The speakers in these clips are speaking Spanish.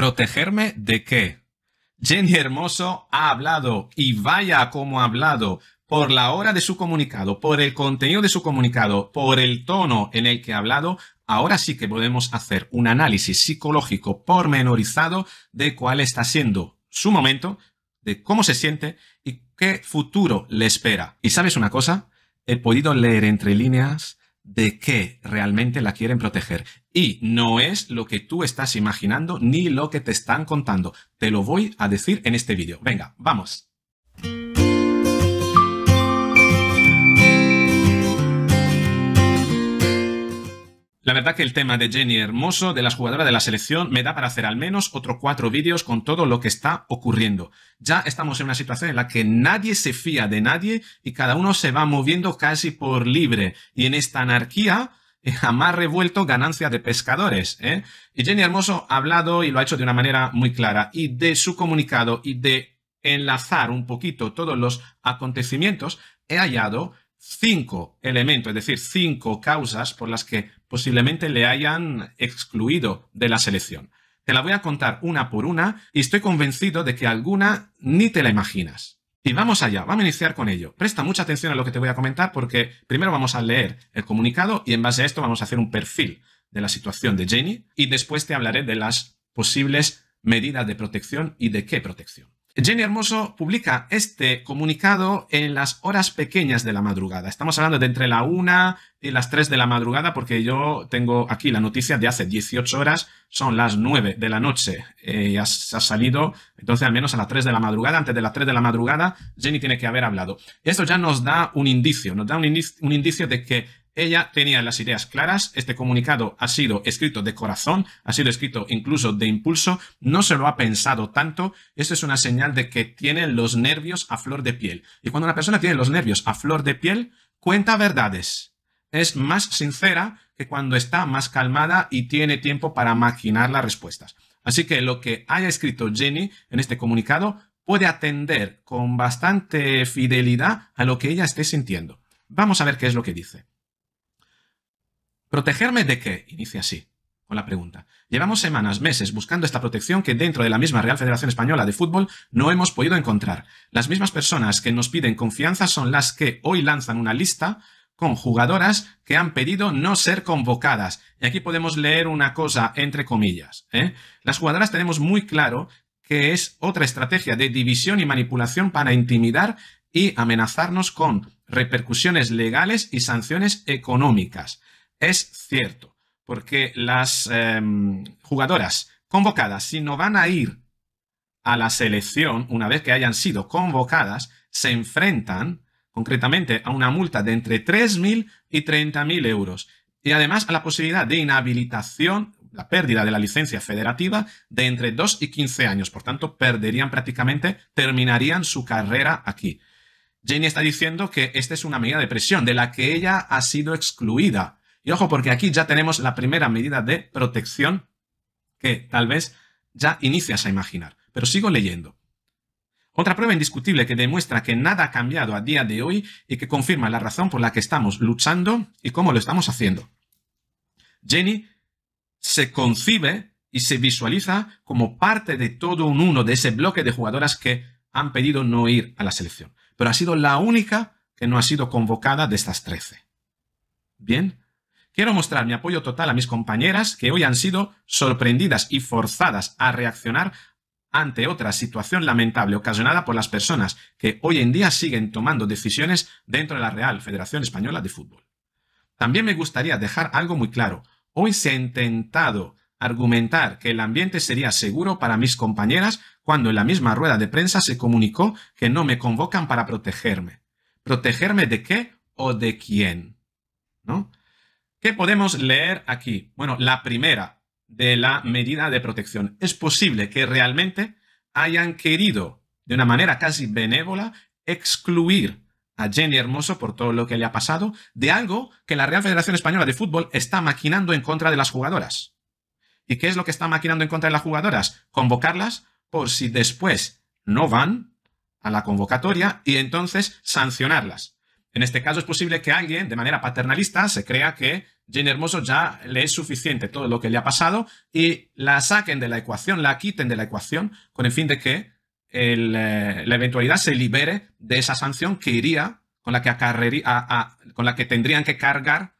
¿Protegerme de qué? Jenny Hermoso ha hablado y vaya como ha hablado por la hora de su comunicado, por el contenido de su comunicado, por el tono en el que ha hablado, ahora sí que podemos hacer un análisis psicológico pormenorizado de cuál está siendo su momento, de cómo se siente y qué futuro le espera. ¿Y sabes una cosa? He podido leer entre líneas de qué realmente la quieren proteger. Y no es lo que tú estás imaginando ni lo que te están contando. Te lo voy a decir en este vídeo. Venga, vamos. La verdad que el tema de Jenny Hermoso, de las jugadoras de la selección, me da para hacer al menos otros cuatro vídeos con todo lo que está ocurriendo. Ya estamos en una situación en la que nadie se fía de nadie y cada uno se va moviendo casi por libre. Y en esta anarquía, jamás eh, revuelto ganancia de pescadores. ¿eh? Y Jenny Hermoso ha hablado y lo ha hecho de una manera muy clara. Y de su comunicado y de enlazar un poquito todos los acontecimientos, he hallado cinco elementos, es decir, cinco causas por las que posiblemente le hayan excluido de la selección. Te la voy a contar una por una y estoy convencido de que alguna ni te la imaginas. Y vamos allá, vamos a iniciar con ello. Presta mucha atención a lo que te voy a comentar porque primero vamos a leer el comunicado y en base a esto vamos a hacer un perfil de la situación de Jenny y después te hablaré de las posibles medidas de protección y de qué protección. Jenny Hermoso publica este comunicado en las horas pequeñas de la madrugada. Estamos hablando de entre la 1 y las 3 de la madrugada porque yo tengo aquí la noticia de hace 18 horas, son las 9 de la noche eh, y ha, salido, entonces al menos a las 3 de la madrugada, antes de las 3 de la madrugada, Jenny tiene que haber hablado. Esto ya nos da un indicio, nos da un indicio de que ella tenía las ideas claras, este comunicado ha sido escrito de corazón, ha sido escrito incluso de impulso, no se lo ha pensado tanto, esto es una señal de que tiene los nervios a flor de piel. Y cuando una persona tiene los nervios a flor de piel, cuenta verdades. Es más sincera que cuando está más calmada y tiene tiempo para maquinar las respuestas. Así que lo que haya escrito Jenny en este comunicado puede atender con bastante fidelidad a lo que ella esté sintiendo. Vamos a ver qué es lo que dice. ¿Protegerme de qué? Inicia así, con la pregunta. Llevamos semanas, meses, buscando esta protección que dentro de la misma Real Federación Española de Fútbol no mm. hemos podido encontrar. Las mismas personas que nos piden confianza son las que hoy lanzan una lista con jugadoras que han pedido no ser convocadas. Y aquí podemos leer una cosa entre comillas. ¿eh? Las jugadoras tenemos muy claro que es otra estrategia de división y manipulación para intimidar y amenazarnos con repercusiones legales y sanciones económicas. Es cierto, porque las em, jugadoras convocadas, si no van a ir a la selección, una vez que hayan sido convocadas, se enfrentan concretamente a una multa de entre 3.000 y 30.000 euros y además a la posibilidad de inhabilitación, la pérdida de la licencia federativa de entre 2 y 15 años. Por tanto, perderían prácticamente, terminarían su carrera aquí. Jenny está diciendo que esta es una medida de presión de la que ella ha sido excluida y ojo, porque aquí ya tenemos la primera medida de protección que tal vez ya inicias a imaginar. Pero sigo leyendo. Otra prueba indiscutible que demuestra que nada ha cambiado a día de hoy y que confirma la razón por la que estamos luchando y cómo lo estamos haciendo. Jenny se concibe y se visualiza como parte de todo un uno, de ese bloque de jugadoras que han pedido no ir a la selección. Pero ha sido la única que no ha sido convocada de estas 13. Bien, Quiero mostrar mi apoyo total a mis compañeras que hoy han sido sorprendidas y forzadas a reaccionar ante otra situación lamentable ocasionada por las personas que hoy en día siguen tomando decisiones dentro de la Real Federación Española de Fútbol. También me gustaría dejar algo muy claro. Hoy se ha intentado argumentar que el ambiente sería seguro para mis compañeras cuando en la misma rueda de prensa se comunicó que no me convocan para protegerme. ¿Protegerme de qué o de quién? ¿No? ¿Qué podemos leer aquí? Bueno, la primera de la medida de protección. Es posible que realmente hayan querido, de una manera casi benévola, excluir a Jenny Hermoso por todo lo que le ha pasado de algo que la Real Federación Española de Fútbol está maquinando en contra de las jugadoras. ¿Y qué es lo que está maquinando en contra de las jugadoras? Convocarlas por si después no van a la convocatoria y entonces sancionarlas. En este caso es posible que alguien, de manera paternalista, se crea que Jane Hermoso ya le es suficiente todo lo que le ha pasado y la saquen de la ecuación, la quiten de la ecuación, con el fin de que eh, la eventualidad se libere de esa sanción que iría con la que, con la que tendrían que cargar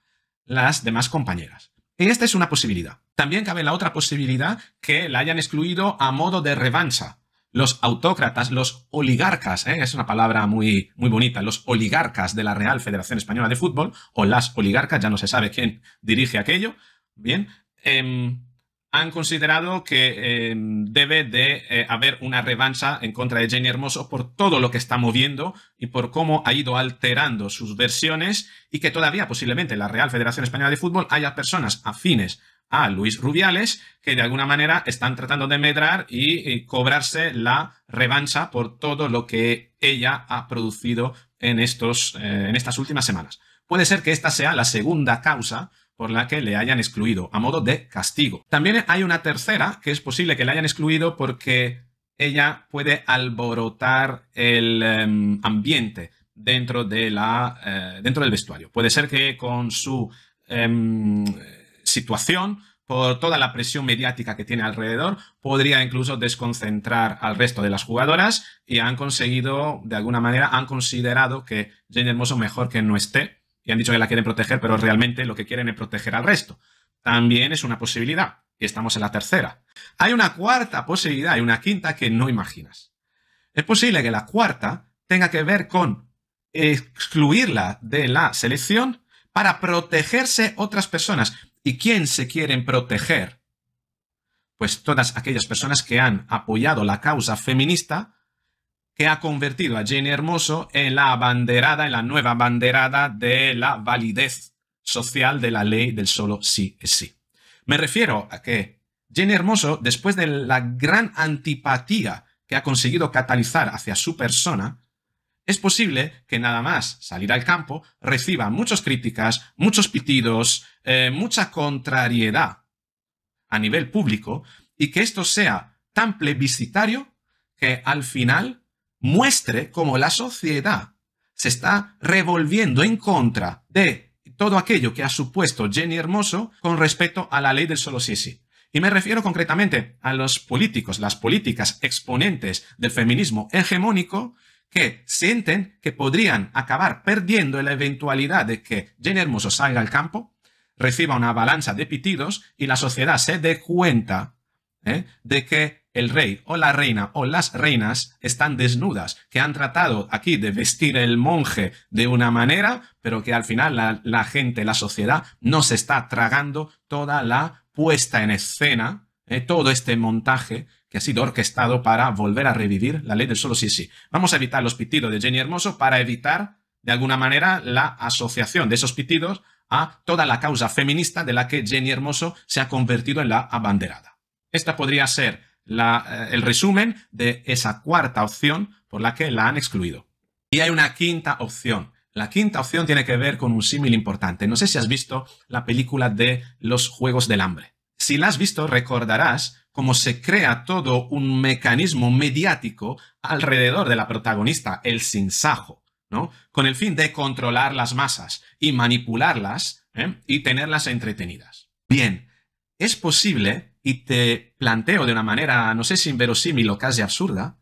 las demás compañeras. Y Esta es una posibilidad. También cabe la otra posibilidad que la hayan excluido a modo de revancha, los autócratas, los oligarcas, ¿eh? es una palabra muy, muy bonita, los oligarcas de la Real Federación Española de Fútbol, o las oligarcas, ya no se sabe quién dirige aquello, bien, em, han considerado que em, debe de eh, haber una revancha en contra de Jenny Hermoso por todo lo que está moviendo y por cómo ha ido alterando sus versiones y que todavía posiblemente en la Real Federación Española de Fútbol haya personas afines a Luis Rubiales, que de alguna manera están tratando de medrar y, cobrarse la revancha por todo lo que ella ha producido en, estos, eh, en estas últimas semanas. Puede ser que esta sea la segunda causa por la que le hayan excluido, a modo de castigo. También hay una tercera, que es posible que le hayan excluido porque ella puede alborotar el em, ambiente dentro, de la, eh, dentro del vestuario. Puede ser que con su em, situación, por toda la presión mediática que tiene alrededor, podría incluso desconcentrar al resto de las jugadoras y han conseguido, de alguna manera, han considerado que Jane Hermoso mejor que no esté y han dicho que la quieren proteger, pero realmente lo que quieren es proteger al resto. También es una posibilidad y estamos en la tercera. Hay una cuarta posibilidad y una quinta que no imaginas. Es posible que la cuarta tenga que ver con excluirla de la selección para protegerse otras personas ¿Y quién se quieren proteger? Pues todas aquellas personas que han apoyado la causa feminista que ha convertido a Jenny Hermoso en la abanderada, en la nueva abanderada de la validez social de la ley del solo sí es sí. Me refiero a que Jenny Hermoso, después de la gran antipatía que ha conseguido catalizar hacia su persona, es posible que nada más salir al campo reciba muchas críticas, muchos pitidos, eh, mucha contrariedad a nivel público y que esto sea tan plebiscitario que al final muestre cómo la sociedad se está revolviendo en contra de todo aquello que ha supuesto Jenny Hermoso con respecto a la ley del solo sí Y me refiero concretamente a los políticos, las políticas exponentes del feminismo hegemónico que sienten que podrían acabar perdiendo la eventualidad de que Jenny Hermoso salga al campo, reciba una avalancha de pitidos y la sociedad se dé cuenta ¿eh? de que el rey o la reina o las reinas están desnudas, que han tratado aquí de vestir el monje de una manera, pero que al final la, gente, la sociedad, no se está tragando toda la puesta en escena, ¿eh? todo este montaje que ha sido orquestado para volver a revivir la ley del solo sí sí. Vamos a evitar los pitidos de Jenny Hermoso para evitar, de alguna manera, la asociación de esos pitidos a toda la causa feminista de la que Jenny Hermoso se ha convertido en la abanderada. Esta podría ser eh, el resumen de esa cuarta opción por la que la han excluido. Y hay una quinta opción. La quinta opción tiene que ver con un símil importante. No sé si has visto la película de Los Juegos del Hambre. Si la has visto, recordarás como se crea todo un mecanismo mediático alrededor de la protagonista, el sinsajo, ¿no? Con el fin de controlar las masas y manipularlas ¿eh? y tenerlas entretenidas. Bien, es posible, y te planteo de una manera, no sé si inverosímil o casi absurda,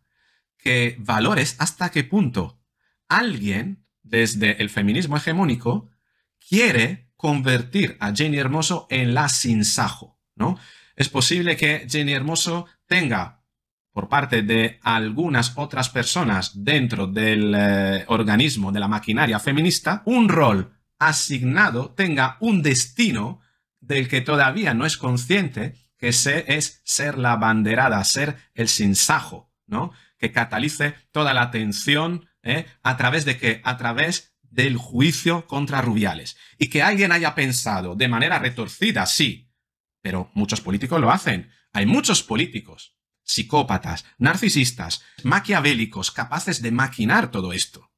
que valores hasta qué punto alguien desde el feminismo hegemónico quiere convertir a Jenny Hermoso en la sinsajo, ¿no? es posible que Jenny Hermoso tenga por parte de algunas otras personas dentro del eh, organismo de la maquinaria feminista un rol asignado, tenga un destino del que todavía no es consciente, que se, es ser la banderada, ser el sinsajo, ¿no? Que catalice toda la atención ¿eh? a través de que, a través del juicio contra Rubiales. Y que alguien haya pensado de manera retorcida, sí, pero muchos políticos lo hacen. Hay muchos políticos, psicópatas, narcisistas, maquiavélicos, capaces de maquinar todo esto.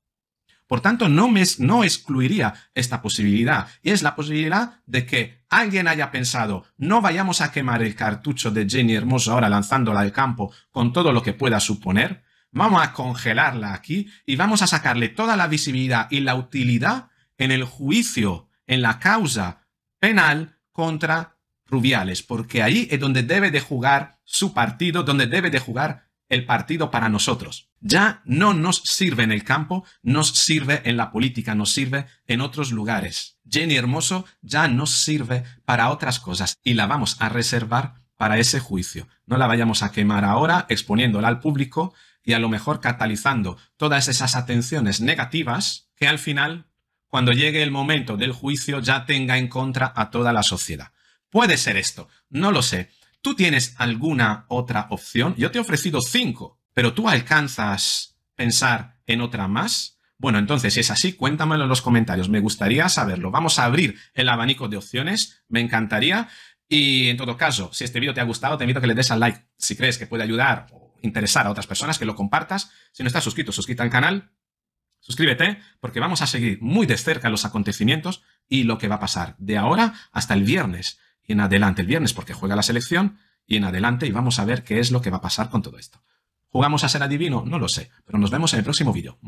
Por tanto, no, no excluiría esta posibilidad. Y es la posibilidad de que alguien haya pensado, no vayamos a quemar el cartucho de Jenny Hermoso ahora lanzándola al campo con todo lo que pueda suponer. Vamos a congelarla aquí y vamos a sacarle toda la visibilidad y la utilidad en el juicio, en la causa penal contra Rubiales, porque ahí es donde debe de jugar su partido, donde debe de jugar el partido para nosotros. Ya no nos sirve en el campo, nos sirve en la política, nos sirve en otros lugares. Jenny Hermoso ya nos sirve para otras cosas y la vamos a reservar para ese juicio. No la vayamos a quemar ahora exponiéndola al público y a lo mejor catalizando todas esas atenciones negativas que al final, cuando llegue el momento del juicio, ya tenga en contra a toda la sociedad. Puede ser esto, no lo sé. ¿Tú tienes alguna otra opción? Yo te he ofrecido cinco, pero tú alcanzas pensar en otra más. Bueno, entonces, si es así, cuéntamelo en los comentarios. Me gustaría saberlo. Vamos a abrir el abanico de opciones. Me encantaría. Y en todo caso, si este vídeo te ha gustado, te invito a que le des al like si crees que puede ayudar o interesar a otras personas, que lo compartas. Si no estás suscrito, suscríbete al canal, suscríbete, porque vamos a seguir muy de cerca los acontecimientos y lo que va a pasar de ahora hasta el viernes en adelante, el viernes porque juega la selección, y en adelante y vamos a ver qué es lo que va a pasar con todo esto. ¿Jugamos a ser adivino? No lo sé, pero nos vemos en el próximo vídeo.